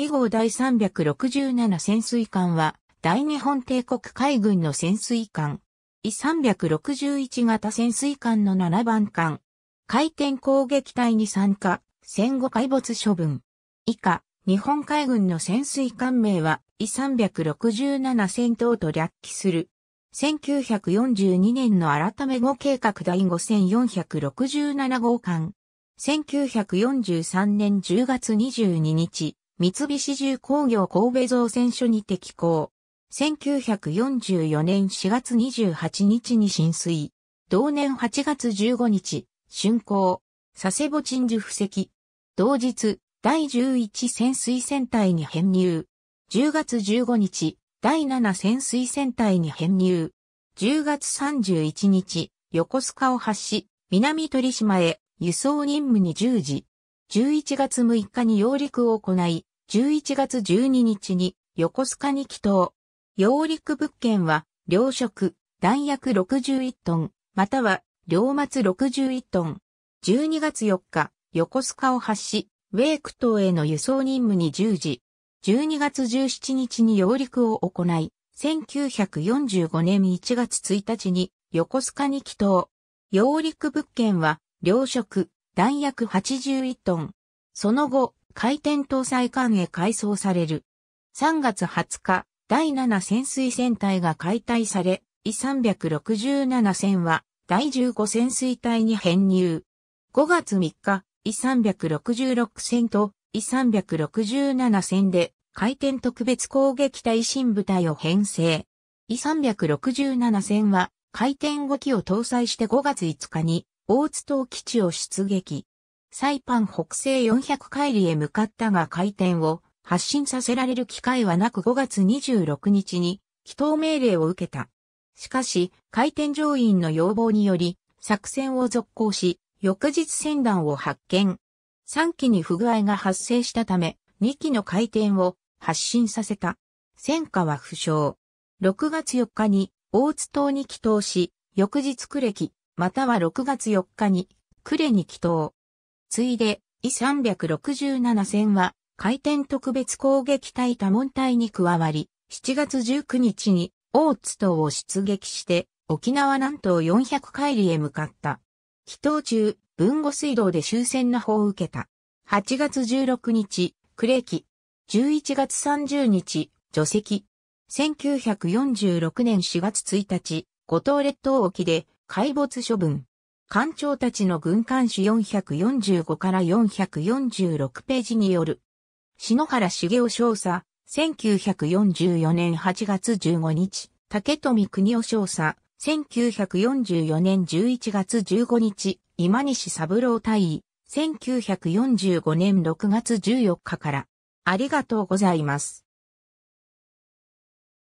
以後第367潜水艦は、大日本帝国海軍の潜水艦。E 361型潜水艦の7番艦。回転攻撃隊に参加、戦後海没処分。以下、日本海軍の潜水艦名は E 367戦闘と略記する。1942年の改め後計画第5467号艦。1943年10月22日、三菱重工業神戸造船所に適行。1944年4月28日に浸水。同年8月15日、竣工。佐世保鎮守布石。同日、第11潜水船隊に編入。10月15日、第7潜水船隊に編入。10月31日、横須賀を発し、南鳥島へ輸送任務に従事。11月6日に揚陸を行い、11月12日に横須賀に帰島。揚陸物件は、両食、弾薬61トン、または、両末61トン。12月4日、横須賀を発し、ウェーク島への輸送任務に従事。12月17日に揚陸を行い、1945年1月1日に横須賀に帰島。揚陸物件は、両食、弾薬81トン、その後、回転搭載艦へ改装される。3月20日、第7潜水船隊が解体され、E367 船は第15潜水隊に編入。5月3日、E366 船と E367 船で回転特別攻撃隊新部隊を編成。E367 船は回転5機を搭載して5月5日に大津島基地を出撃。サイパン北西400海里へ向かったが回転を発進させられる機会はなく5月26日に祈祷命令を受けた。しかし、回転乗員の要望により、作戦を続行し、翌日船団を発見。3機に不具合が発生したため、2機の回転を発進させた。戦火は負傷。6月4日に大津島に帰祷し、翌日呉機、または6月4日に呉に帰祷。ついで、イ367戦は、回転特別攻撃隊多門隊に加わり、7月19日に、大津島を出撃して、沖縄南東400海里へ向かった。祈祷中、文後水道で終戦の砲を受けた。8月16日、クレーキ。11月30日、除籍。1946年4月1日、五島列島沖で、海没処分。艦長たちの軍艦史445から446ページによる。篠原茂雄少佐、1944年8月15日、竹富国夫少佐、1944年11月15日、今西三郎大尉、1945年6月14日から。ありがとうございます。